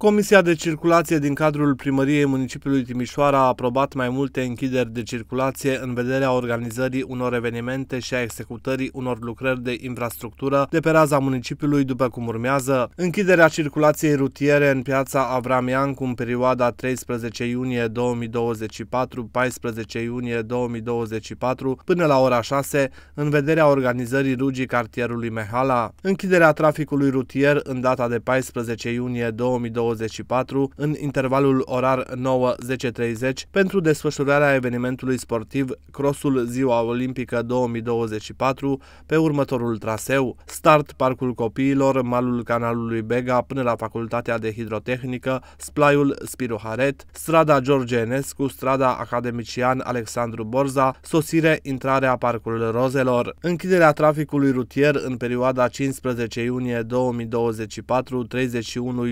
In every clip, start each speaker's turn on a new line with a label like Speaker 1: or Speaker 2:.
Speaker 1: Comisia de circulație din cadrul primăriei municipiului Timișoara a aprobat mai multe închideri de circulație în vederea organizării unor evenimente și a executării unor lucrări de infrastructură de pe raza municipiului, după cum urmează. Închiderea circulației rutiere în piața cu în perioada 13 iunie 2024-14 iunie 2024 până la ora 6 în vederea organizării rugii cartierului Mehala. Închiderea traficului rutier în data de 14 iunie 2024 24 în intervalul orar 9-10.30 pentru desfășurarea evenimentului sportiv Crossul Ziua Olimpică 2024 pe următorul traseu, start Parcul Copiilor, malul canalului Bega până la Facultatea de Hidrotehnică, splaiul Spiru Haret, strada George Enescu, strada Academician Alexandru Borza, sosire intrarea Parcul Rozelor. Închiderea traficului rutier în perioada 15 iunie 2024-31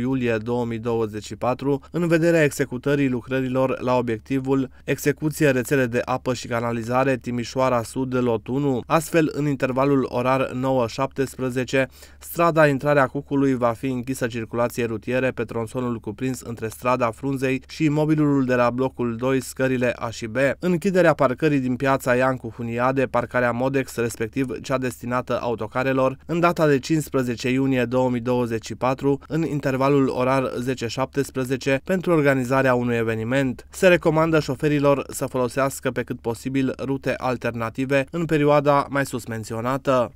Speaker 1: iulie 2024 2024 în vederea executării lucrărilor la obiectivul execuție rețele de apă și canalizare Timișoara Sud Lot 1. Astfel, în intervalul orar 9-17, strada intrarea Cucului va fi închisă circulație rutiere pe tronsonul cuprins între strada Frunzei și imobilul de la blocul 2, scările A și B. Închiderea parcării din piața Iancu Huniade, parcarea Modex, respectiv cea destinată autocarelor, în data de 15 iunie 2024, în intervalul orar 0-17 10-17 pentru organizarea unui eveniment. Se recomandă șoferilor să folosească pe cât posibil rute alternative în perioada mai sus menționată.